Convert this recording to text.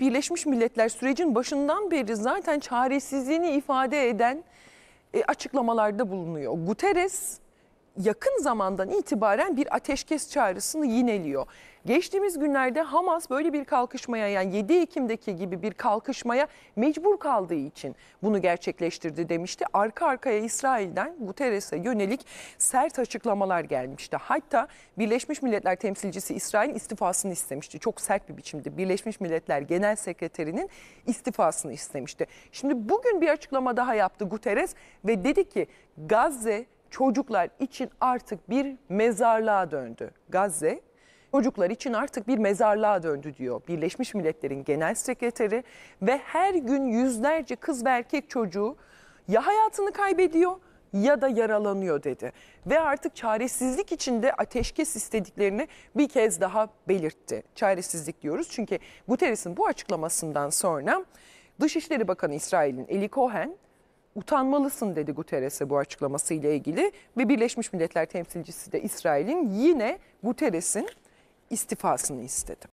Birleşmiş Milletler sürecin başından beri zaten çaresizliğini ifade eden e, açıklamalarda bulunuyor. Guterres yakın zamandan itibaren bir ateşkes çağrısını yineliyor. Geçtiğimiz günlerde Hamas böyle bir kalkışmaya yani 7 Ekim'deki gibi bir kalkışmaya mecbur kaldığı için bunu gerçekleştirdi demişti. Arka arkaya İsrail'den Guterres'e yönelik sert açıklamalar gelmişti. Hatta Birleşmiş Milletler temsilcisi İsrail istifasını istemişti. Çok sert bir biçimde Birleşmiş Milletler Genel Sekreterinin istifasını istemişti. Şimdi bugün bir açıklama daha yaptı Guterres ve dedi ki Gazze çocuklar için artık bir mezarlığa döndü Gazze. Çocuklar için artık bir mezarlığa döndü diyor Birleşmiş Milletler'in Genel Sekreteri ve her gün yüzlerce kız ve erkek çocuğu ya hayatını kaybediyor ya da yaralanıyor dedi. Ve artık çaresizlik içinde ateşkes istediklerini bir kez daha belirtti. Çaresizlik diyoruz çünkü Guterres'in bu açıklamasından sonra Dışişleri Bakanı İsrail'in Eli Cohen utanmalısın dedi Guterres'e bu açıklamasıyla ilgili ve Birleşmiş Milletler temsilcisi de İsrail'in yine Guterres'in istifasını istedi.